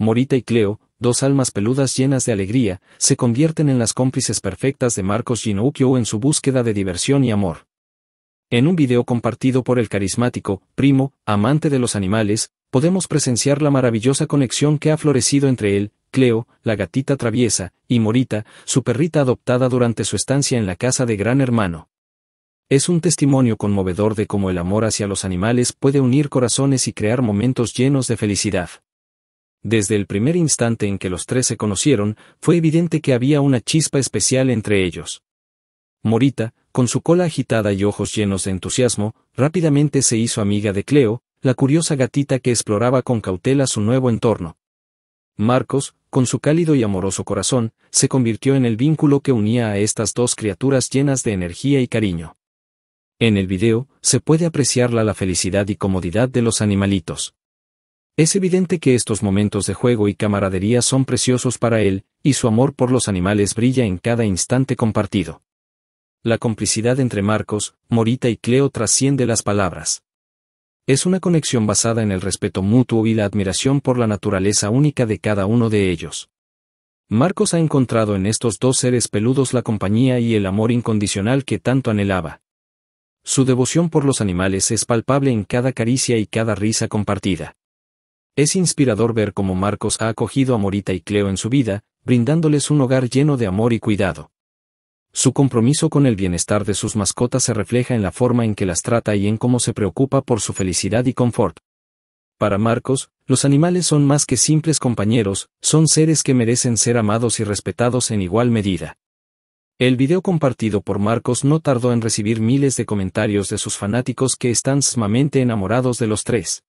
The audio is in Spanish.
Morita y Cleo, dos almas peludas llenas de alegría, se convierten en las cómplices perfectas de Marcos Ginocchio en su búsqueda de diversión y amor. En un video compartido por el carismático, primo, amante de los animales, podemos presenciar la maravillosa conexión que ha florecido entre él, Cleo, la gatita traviesa, y Morita, su perrita adoptada durante su estancia en la casa de Gran Hermano. Es un testimonio conmovedor de cómo el amor hacia los animales puede unir corazones y crear momentos llenos de felicidad. Desde el primer instante en que los tres se conocieron, fue evidente que había una chispa especial entre ellos. Morita, con su cola agitada y ojos llenos de entusiasmo, rápidamente se hizo amiga de Cleo, la curiosa gatita que exploraba con cautela su nuevo entorno. Marcos, con su cálido y amoroso corazón, se convirtió en el vínculo que unía a estas dos criaturas llenas de energía y cariño. En el video, se puede apreciar la, la felicidad y comodidad de los animalitos. Es evidente que estos momentos de juego y camaradería son preciosos para él, y su amor por los animales brilla en cada instante compartido. La complicidad entre Marcos, Morita y Cleo trasciende las palabras. Es una conexión basada en el respeto mutuo y la admiración por la naturaleza única de cada uno de ellos. Marcos ha encontrado en estos dos seres peludos la compañía y el amor incondicional que tanto anhelaba. Su devoción por los animales es palpable en cada caricia y cada risa compartida. Es inspirador ver cómo Marcos ha acogido a Morita y Cleo en su vida, brindándoles un hogar lleno de amor y cuidado. Su compromiso con el bienestar de sus mascotas se refleja en la forma en que las trata y en cómo se preocupa por su felicidad y confort. Para Marcos, los animales son más que simples compañeros, son seres que merecen ser amados y respetados en igual medida. El video compartido por Marcos no tardó en recibir miles de comentarios de sus fanáticos que están sumamente enamorados de los tres.